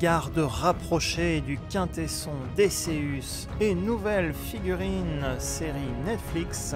garde rapprochée du quintesson Deceus et nouvelle figurine série Netflix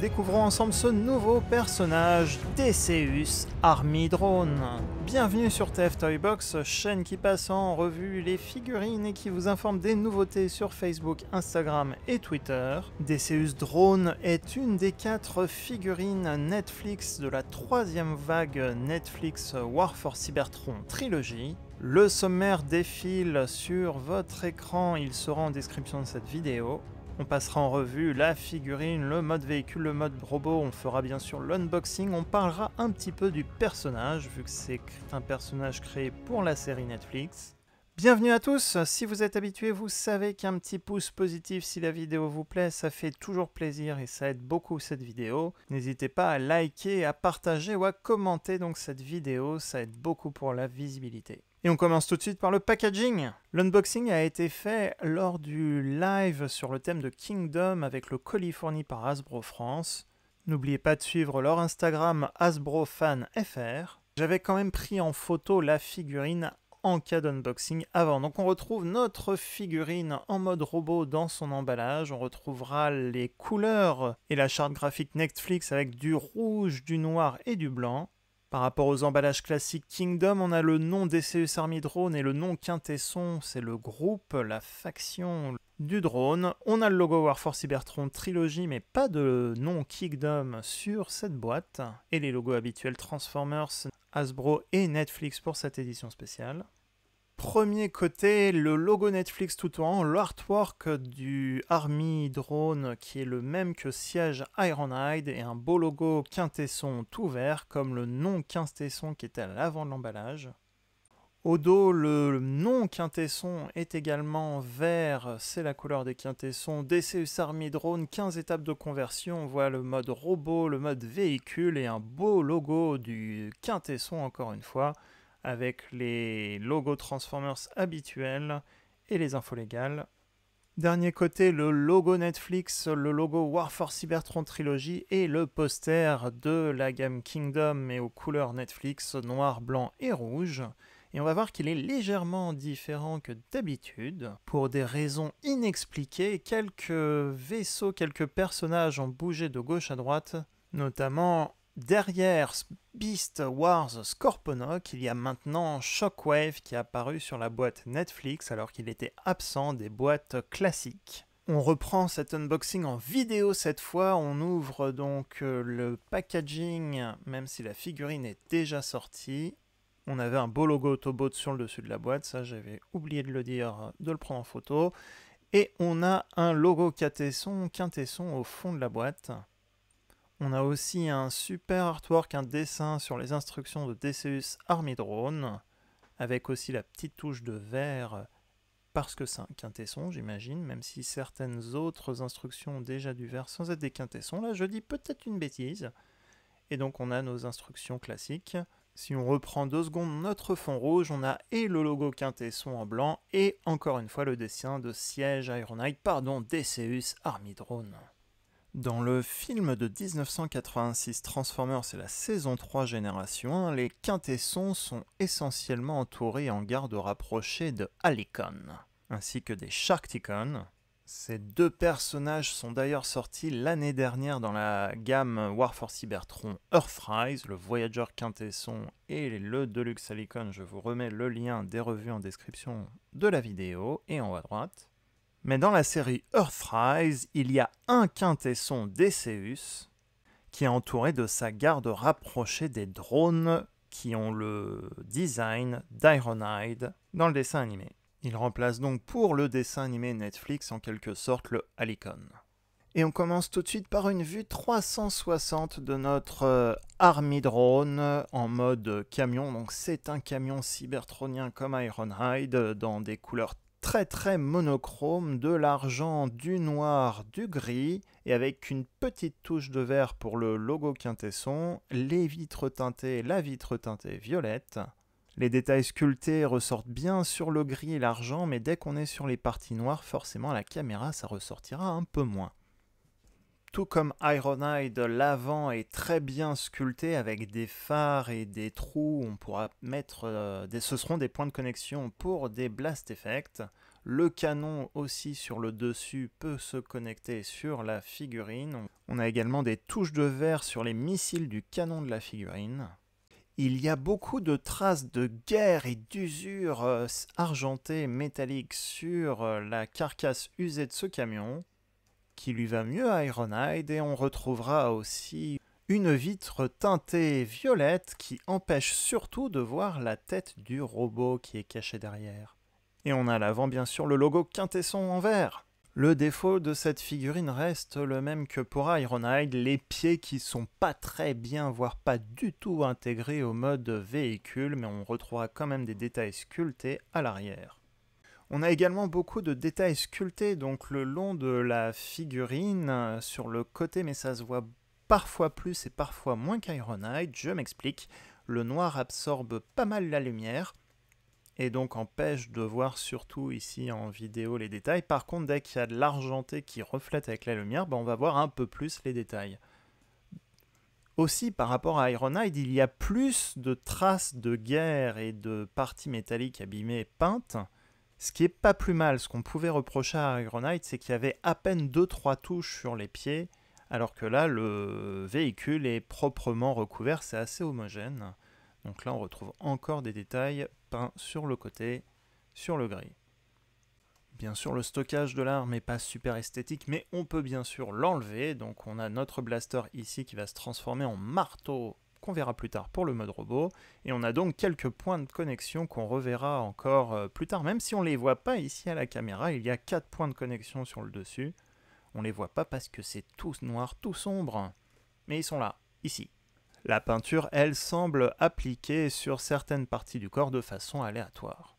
Découvrons ensemble ce nouveau personnage, Deceus Army Drone. Bienvenue sur TF Toybox, chaîne qui passe en revue les figurines et qui vous informe des nouveautés sur Facebook, Instagram et Twitter. Deceus Drone est une des quatre figurines Netflix de la troisième vague Netflix War for Cybertron trilogie. Le sommaire défile sur votre écran, il sera en description de cette vidéo. On passera en revue la figurine, le mode véhicule, le mode robot, on fera bien sûr l'unboxing, on parlera un petit peu du personnage, vu que c'est un personnage créé pour la série Netflix. Bienvenue à tous, si vous êtes habitués, vous savez qu'un petit pouce positif si la vidéo vous plaît, ça fait toujours plaisir et ça aide beaucoup cette vidéo. N'hésitez pas à liker, à partager ou à commenter donc cette vidéo, ça aide beaucoup pour la visibilité. Et on commence tout de suite par le packaging. L'unboxing a été fait lors du live sur le thème de Kingdom avec le colis fourni par Hasbro France. N'oubliez pas de suivre leur Instagram HasbroFanFR. J'avais quand même pris en photo la figurine en cas d'unboxing avant. Donc on retrouve notre figurine en mode robot dans son emballage, on retrouvera les couleurs et la charte graphique Netflix avec du rouge, du noir et du blanc. Par rapport aux emballages classiques Kingdom, on a le nom DCUS e Army Drone et le nom Quintesson, c'est le groupe, la faction du drone. On a le logo Warforce Cybertron Trilogy, mais pas de nom Kingdom sur cette boîte. Et les logos habituels Transformers, Hasbro et Netflix pour cette édition spéciale. Premier côté, le logo Netflix tout en l'artwork du Army Drone qui est le même que Siège Ironhide et un beau logo quintesson tout vert comme le nom quintesson qui était à l'avant de l'emballage. Au dos, le nom quintesson est également vert, c'est la couleur des quintessons. DCUS Army Drone, 15 étapes de conversion, on voit le mode robot, le mode véhicule et un beau logo du quintesson encore une fois avec les logos Transformers habituels et les infos légales. Dernier côté, le logo Netflix, le logo War for Cybertron Trilogy et le poster de la gamme Kingdom mais aux couleurs Netflix noir, blanc et rouge. Et on va voir qu'il est légèrement différent que d'habitude. Pour des raisons inexpliquées, quelques vaisseaux, quelques personnages ont bougé de gauche à droite, notamment Derrière Beast Wars Scorponok, il y a maintenant Shockwave qui est apparu sur la boîte Netflix alors qu'il était absent des boîtes classiques. On reprend cet unboxing en vidéo cette fois, on ouvre donc euh, le packaging même si la figurine est déjà sortie. On avait un beau logo Autobot sur le dessus de la boîte, ça j'avais oublié de le dire, euh, de le prendre en photo. Et on a un logo Quintesson, Quintesson au fond de la boîte. On a aussi un super artwork, un dessin sur les instructions de Deceus Army avec aussi la petite touche de vert parce que c'est un quintesson, j'imagine, même si certaines autres instructions ont déjà du vert sans être des quintessons. Là, je dis peut-être une bêtise. Et donc, on a nos instructions classiques. Si on reprend deux secondes notre fond rouge, on a et le logo quintesson en blanc et encore une fois le dessin de siège Iron pardon, Deceus Army dans le film de 1986 Transformers, c'est la saison 3 génération 1, les quintessons sont essentiellement entourés en garde rapprochée de Halicon, ainsi que des Sharkticons. Ces deux personnages sont d'ailleurs sortis l'année dernière dans la gamme War for Cybertron Earthrise, le Voyager Quintesson et le Deluxe Halicon. Je vous remets le lien des revues en description de la vidéo et en haut à droite. Mais dans la série Earthrise, il y a un quintesson d'Eceus qui est entouré de sa garde rapprochée des drones qui ont le design d'Ironhide dans le dessin animé. Il remplace donc pour le dessin animé Netflix en quelque sorte le Halicon. Et on commence tout de suite par une vue 360 de notre euh, Army Drone en mode camion. Donc c'est un camion cybertronien comme Ironhide euh, dans des couleurs très très monochrome, de l'argent, du noir, du gris, et avec une petite touche de vert pour le logo quintesson, les vitres teintées, la vitre teintée violette. Les détails sculptés ressortent bien sur le gris et l'argent, mais dès qu'on est sur les parties noires, forcément la caméra ça ressortira un peu moins tout comme Ironhide, l'avant est très bien sculpté avec des phares et des trous. On pourra mettre, euh, ce seront des points de connexion pour des blast effects. Le canon aussi sur le dessus peut se connecter sur la figurine. On a également des touches de verre sur les missiles du canon de la figurine. Il y a beaucoup de traces de guerre et d'usure euh, argentée métallique sur euh, la carcasse usée de ce camion qui lui va mieux à Ironhide et on retrouvera aussi une vitre teintée violette qui empêche surtout de voir la tête du robot qui est cachée derrière. Et on a à l'avant bien sûr le logo Quintesson en vert. Le défaut de cette figurine reste le même que pour Ironhide, les pieds qui sont pas très bien, voire pas du tout intégrés au mode véhicule, mais on retrouvera quand même des détails sculptés à l'arrière. On a également beaucoup de détails sculptés donc le long de la figurine sur le côté mais ça se voit parfois plus et parfois moins qu'Ironhide, je m'explique. Le noir absorbe pas mal la lumière et donc empêche de voir surtout ici en vidéo les détails. Par contre dès qu'il y a de l'argenté qui reflète avec la lumière, ben, on va voir un peu plus les détails. Aussi, par rapport à Ironhide, il y a plus de traces de guerre et de parties métalliques abîmées peintes, ce qui est pas plus mal, ce qu'on pouvait reprocher à Grenade, c'est qu'il y avait à peine 2-3 touches sur les pieds, alors que là, le véhicule est proprement recouvert, c'est assez homogène. Donc là, on retrouve encore des détails peints sur le côté, sur le gris. Bien sûr, le stockage de l'arme n'est pas super esthétique, mais on peut bien sûr l'enlever. Donc on a notre blaster ici qui va se transformer en marteau qu'on verra plus tard pour le mode robot. Et on a donc quelques points de connexion qu'on reverra encore euh, plus tard, même si on ne les voit pas ici à la caméra. Il y a quatre points de connexion sur le dessus. On ne les voit pas parce que c'est tout noir, tout sombre. Mais ils sont là, ici. La peinture, elle, semble appliquée sur certaines parties du corps de façon aléatoire.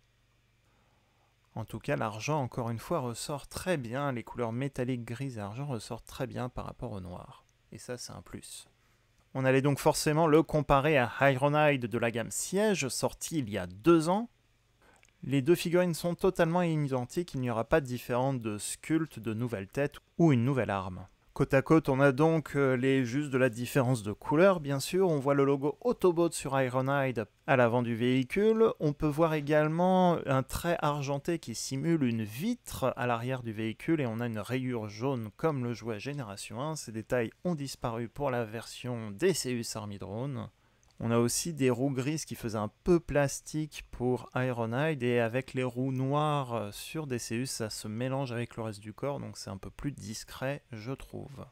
En tout cas, l'argent, encore une fois, ressort très bien. Les couleurs métalliques grises argent ressortent très bien par rapport au noir. Et ça, c'est un plus. On allait donc forcément le comparer à Ironhide de la gamme Siège, sorti il y a deux ans. Les deux figurines sont totalement identiques, il n'y aura pas de différence de sculpte, de nouvelle tête ou une nouvelle arme. Côte à côte, on a donc euh, les juste de la différence de couleur, bien sûr. On voit le logo Autobot sur Ironhide à l'avant du véhicule. On peut voir également un trait argenté qui simule une vitre à l'arrière du véhicule et on a une rayure jaune comme le jouet Génération 1. Ces détails ont disparu pour la version DCU Army Drone. On a aussi des roues grises qui faisaient un peu plastique pour Ironhide et avec les roues noires euh, sur DCU, ça se mélange avec le reste du corps, donc c'est un peu plus discret, je trouve.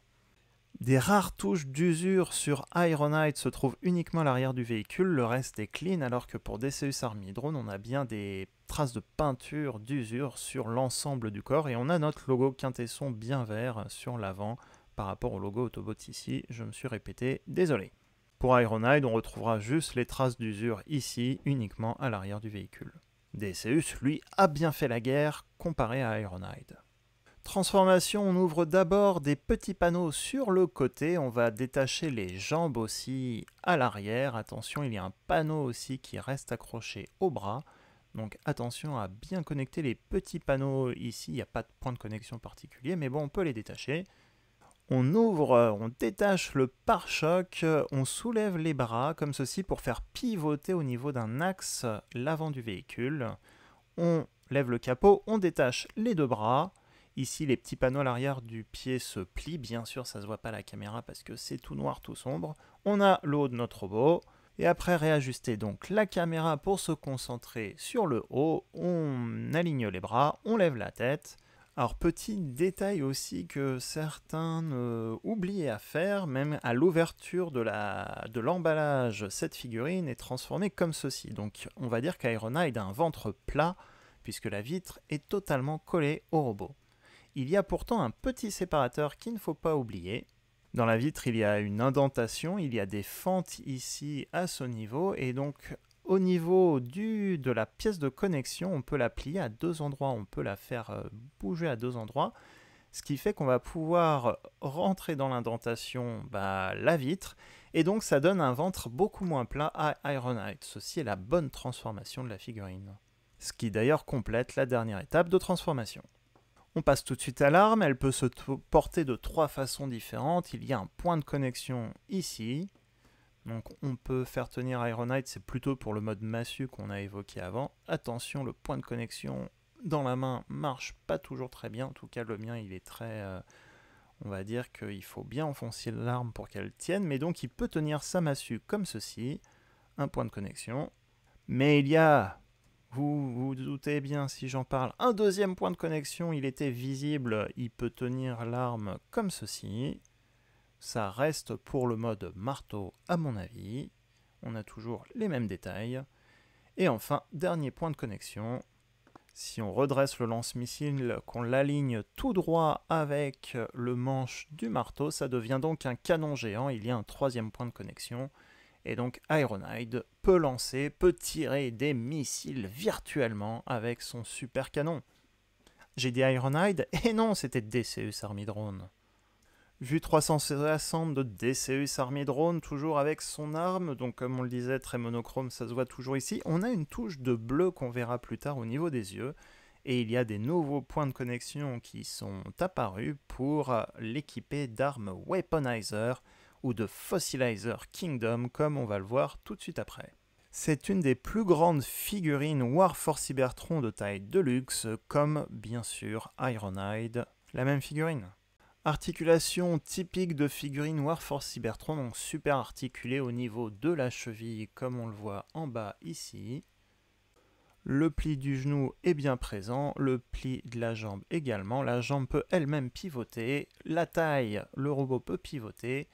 Des rares touches d'usure sur Ironhide se trouvent uniquement à l'arrière du véhicule, le reste est clean alors que pour Deceus Army Drone on a bien des traces de peinture d'usure sur l'ensemble du corps et on a notre logo quintesson bien vert sur l'avant par rapport au logo Autobot ici, je me suis répété, désolé. Pour Ironhide, on retrouvera juste les traces d'usure ici, uniquement à l'arrière du véhicule. Deceus, lui, a bien fait la guerre comparé à Ironhide. Transformation, on ouvre d'abord des petits panneaux sur le côté, on va détacher les jambes aussi à l'arrière, attention il y a un panneau aussi qui reste accroché au bras, donc attention à bien connecter les petits panneaux ici, il n'y a pas de point de connexion particulier, mais bon on peut les détacher. On ouvre, euh, on détache le pare-choc, euh, on soulève les bras comme ceci pour faire pivoter au niveau d'un axe l'avant du véhicule. On lève le capot, on détache les deux bras. Ici, les petits panneaux à l'arrière du pied se plient. Bien sûr, ça ne se voit pas la caméra parce que c'est tout noir, tout sombre. On a l'eau de notre robot. Et après réajuster donc la caméra pour se concentrer sur le haut, on aligne les bras, on lève la tête. Alors petit détail aussi que certains euh, oubliaient à faire, même à l'ouverture de l'emballage, de cette figurine est transformée comme ceci. Donc on va dire qu'Ironhide a un ventre plat puisque la vitre est totalement collée au robot. Il y a pourtant un petit séparateur qu'il ne faut pas oublier. Dans la vitre, il y a une indentation, il y a des fentes ici à ce niveau, et donc au niveau du, de la pièce de connexion, on peut la plier à deux endroits, on peut la faire euh, bouger à deux endroits, ce qui fait qu'on va pouvoir rentrer dans l'indentation bah, la vitre, et donc ça donne un ventre beaucoup moins plat à Ironhide. Ceci est la bonne transformation de la figurine. Ce qui d'ailleurs complète la dernière étape de transformation. On passe tout de suite à l'arme, elle peut se porter de trois façons différentes. Il y a un point de connexion ici, donc on peut faire tenir Knight, c'est plutôt pour le mode massue qu'on a évoqué avant. Attention, le point de connexion dans la main marche pas toujours très bien. En tout cas, le mien, il est très... Euh, on va dire qu'il faut bien enfoncer l'arme pour qu'elle tienne, mais donc il peut tenir sa massue comme ceci, un point de connexion. Mais il y a, vous vous doutez bien si j'en parle, un deuxième point de connexion, il était visible, il peut tenir l'arme comme ceci, ça reste pour le mode marteau à mon avis. On a toujours les mêmes détails. Et enfin, dernier point de connexion. Si on redresse le lance-missile, qu'on l'aligne tout droit avec le manche du marteau, ça devient donc un canon géant. Il y a un troisième point de connexion. Et donc Ironhide peut lancer, peut tirer des missiles virtuellement avec son super canon. J'ai dit Ironhide, et non, c'était DCUS e, Army Drone. Vu 360 de DCUS Army Drone, toujours avec son arme, donc comme on le disait, très monochrome, ça se voit toujours ici. On a une touche de bleu qu'on verra plus tard au niveau des yeux, et il y a des nouveaux points de connexion qui sont apparus pour l'équiper d'armes Weaponizer ou de Fossilizer Kingdom, comme on va le voir tout de suite après. C'est une des plus grandes figurines War for Cybertron de taille de luxe, comme bien sûr Ironhide, la même figurine. Articulation typique de figurine Warforce Cybertron, donc super articulée au niveau de la cheville comme on le voit en bas ici. Le pli du genou est bien présent, le pli de la jambe également. La jambe peut elle-même pivoter, la taille, le robot peut pivoter.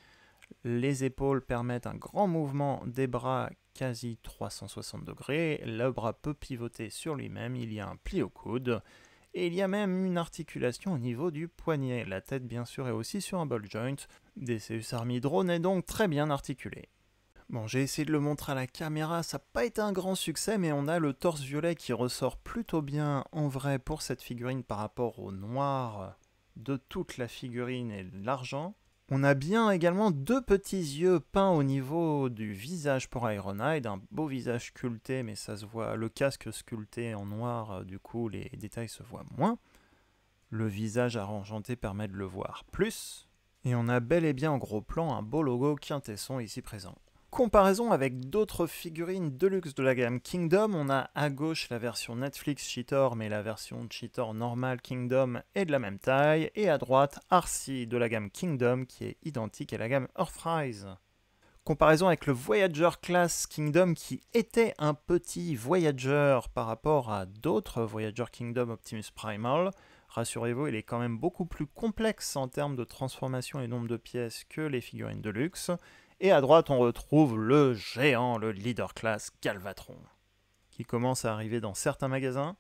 Les épaules permettent un grand mouvement des bras quasi 360 degrés. Le bras peut pivoter sur lui-même, il y a un pli au coude et il y a même une articulation au niveau du poignet. La tête bien sûr est aussi sur un ball joint. DCUS Army Drone est donc très bien articulé. Bon, j'ai essayé de le montrer à la caméra, ça n'a pas été un grand succès, mais on a le torse violet qui ressort plutôt bien en vrai pour cette figurine par rapport au noir de toute la figurine et l'argent. On a bien également deux petits yeux peints au niveau du visage pour Ironhide, un beau visage sculpté, mais ça se voit, le casque sculpté en noir, euh, du coup les détails se voient moins. Le visage argenté permet de le voir plus. Et on a bel et bien en gros plan un beau logo quintesson ici présent comparaison avec d'autres figurines de luxe de la gamme Kingdom, on a à gauche la version Netflix Cheetor, mais la version Cheetor normal Kingdom est de la même taille, et à droite Arcee de la gamme Kingdom qui est identique à la gamme Earthrise. Comparaison avec le Voyager Class Kingdom qui était un petit Voyager par rapport à d'autres Voyager Kingdom Optimus Primal, rassurez-vous, il est quand même beaucoup plus complexe en termes de transformation et nombre de pièces que les figurines de luxe. Et à droite, on retrouve le géant, le leader class Galvatron, qui commence à arriver dans certains magasins.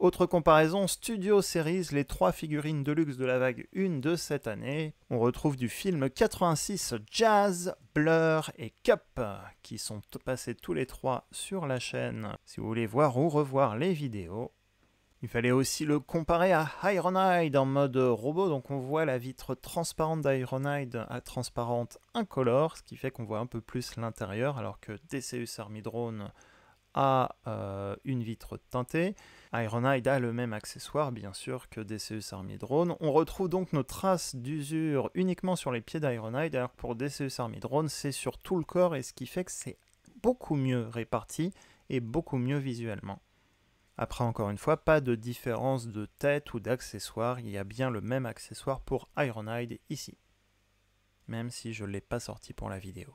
Autre comparaison, Studio Series, les trois figurines de luxe de la vague 1 de cette année. On retrouve du film 86 Jazz, Blur et Cup, qui sont passés tous les trois sur la chaîne. Si vous voulez voir ou revoir les vidéos, il fallait aussi le comparer à Ironhide en mode robot, donc on voit la vitre transparente d'Ironhide à transparente incolore, ce qui fait qu'on voit un peu plus l'intérieur, alors que DCUS Army Drone a euh, une vitre teintée. Ironhide a le même accessoire, bien sûr, que DCUS Army Drone. On retrouve donc nos traces d'usure uniquement sur les pieds d'Ironhide, alors que pour DCUS Army Drone, c'est sur tout le corps, et ce qui fait que c'est beaucoup mieux réparti et beaucoup mieux visuellement. Après, encore une fois, pas de différence de tête ou d'accessoire, il y a bien le même accessoire pour Ironhide ici. Même si je ne l'ai pas sorti pour la vidéo.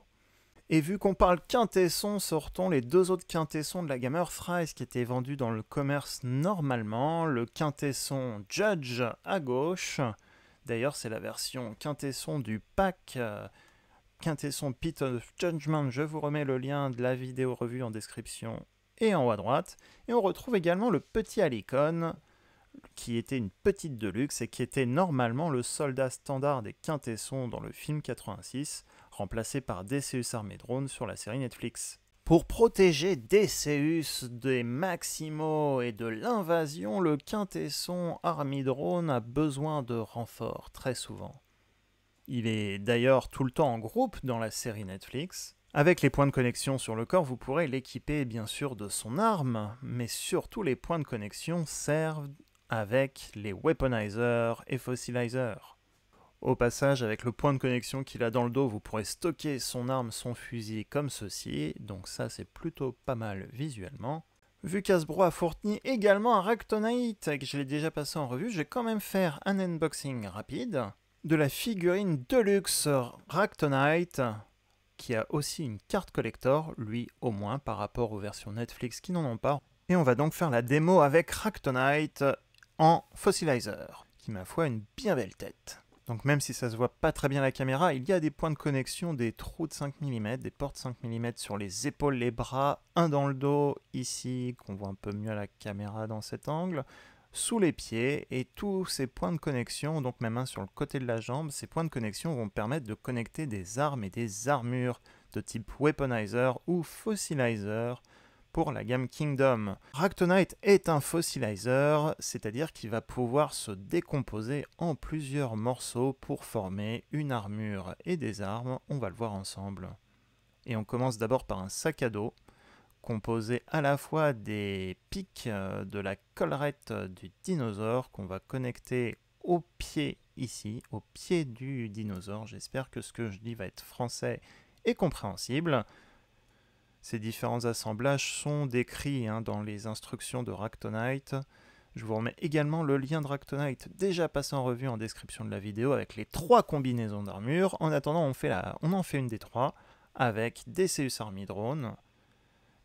Et vu qu'on parle quintesson, sortons les deux autres quintessons de la gamme Earthrise qui étaient vendus dans le commerce normalement. Le quintesson Judge à gauche. D'ailleurs, c'est la version quintesson du pack euh, quintesson Pit of Judgment. Je vous remets le lien de la vidéo revue en description et en haut à droite. Et on retrouve également le petit Alicon, qui était une petite de luxe et qui était normalement le soldat standard des quintessons dans le film 86, remplacé par Deceus Drone sur la série Netflix. Pour protéger Deceus des Maximo et de l'invasion, le quintesson Armidrone a besoin de renforts très souvent. Il est d'ailleurs tout le temps en groupe dans la série Netflix, avec les points de connexion sur le corps, vous pourrez l'équiper bien sûr de son arme, mais surtout les points de connexion servent avec les weaponizers et fossilizers. Au passage, avec le point de connexion qu'il a dans le dos, vous pourrez stocker son arme, son fusil comme ceci, donc ça c'est plutôt pas mal visuellement. Vu qu'Asbro a fourni également un Ractonite, et que je l'ai déjà passé en revue, je vais quand même faire un unboxing rapide de la figurine Deluxe Ractonite qui a aussi une carte collector, lui au moins par rapport aux versions Netflix qui n'en ont pas. Et on va donc faire la démo avec Ractonite en Fossilizer, qui ma foi a une bien belle tête. Donc même si ça se voit pas très bien la caméra, il y a des points de connexion, des trous de 5 mm, des portes 5 mm sur les épaules, les bras, un dans le dos ici, qu'on voit un peu mieux à la caméra dans cet angle, sous les pieds et tous ces points de connexion, donc même mains sur le côté de la jambe, ces points de connexion vont permettre de connecter des armes et des armures de type Weaponizer ou Fossilizer pour la gamme Kingdom. Ractonite est un fossilizer, c'est-à-dire qu'il va pouvoir se décomposer en plusieurs morceaux pour former une armure et des armes, on va le voir ensemble. Et on commence d'abord par un sac à dos composé à la fois des pics euh, de la collerette du dinosaure qu'on va connecter au pied ici, au pied du dinosaure. J'espère que ce que je dis va être français et compréhensible. Ces différents assemblages sont décrits hein, dans les instructions de Ractonite. Je vous remets également le lien de Ractonite déjà passé en revue en description de la vidéo avec les trois combinaisons d'armure. En attendant, on, en fait une des trois avec des Army Drone,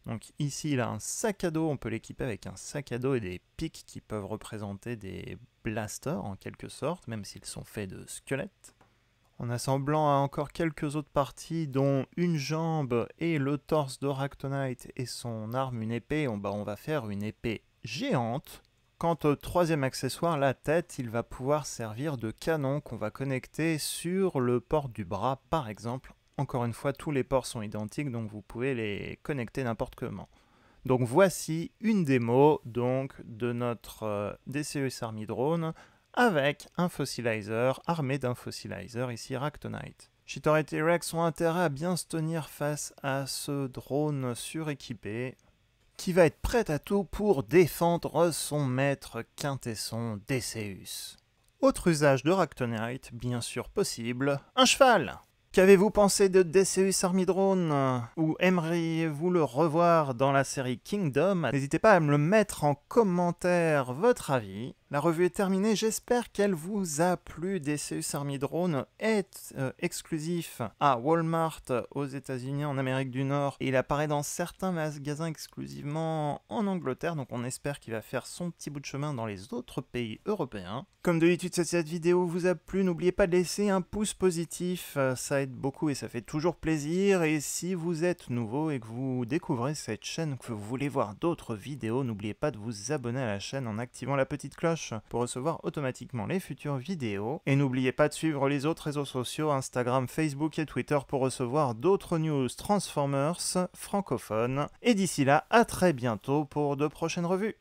donc ici, il a un sac à dos, on peut l'équiper avec un sac à dos et des pics qui peuvent représenter des blasters en quelque sorte, même s'ils sont faits de squelettes. En assemblant à encore quelques autres parties, dont une jambe et le torse d'Oractonite et son arme, une épée, on, on va faire une épée géante. Quant au troisième accessoire, la tête, il va pouvoir servir de canon qu'on va connecter sur le port du bras, par exemple, encore une fois, tous les ports sont identiques, donc vous pouvez les connecter n'importe comment. Donc voici une démo donc, de notre euh, DCUS Army Drone avec un fossilizer armé d'un fossilizer, ici Ractonite. Chitor et T-Rex ont intérêt à bien se tenir face à ce drone suréquipé qui va être prêt à tout pour défendre son maître quintesson DCEUS. Autre usage de Ractonite, bien sûr possible, un cheval Qu'avez-vous pensé de Deceus Army Drone Ou aimeriez-vous le revoir dans la série Kingdom N'hésitez pas à me le mettre en commentaire votre avis. La revue est terminée, j'espère qu'elle vous a plu. DCU Army Drone est euh, exclusif à Walmart aux États-Unis, en Amérique du Nord, et il apparaît dans certains magasins exclusivement en Angleterre, donc on espère qu'il va faire son petit bout de chemin dans les autres pays européens. Comme d'habitude, si cette vidéo vous a plu, n'oubliez pas de laisser un pouce positif, euh, ça aide beaucoup et ça fait toujours plaisir, et si vous êtes nouveau et que vous découvrez cette chaîne, que vous voulez voir d'autres vidéos, n'oubliez pas de vous abonner à la chaîne en activant la petite cloche pour recevoir automatiquement les futures vidéos. Et n'oubliez pas de suivre les autres réseaux sociaux, Instagram, Facebook et Twitter pour recevoir d'autres news Transformers francophones. Et d'ici là, à très bientôt pour de prochaines revues.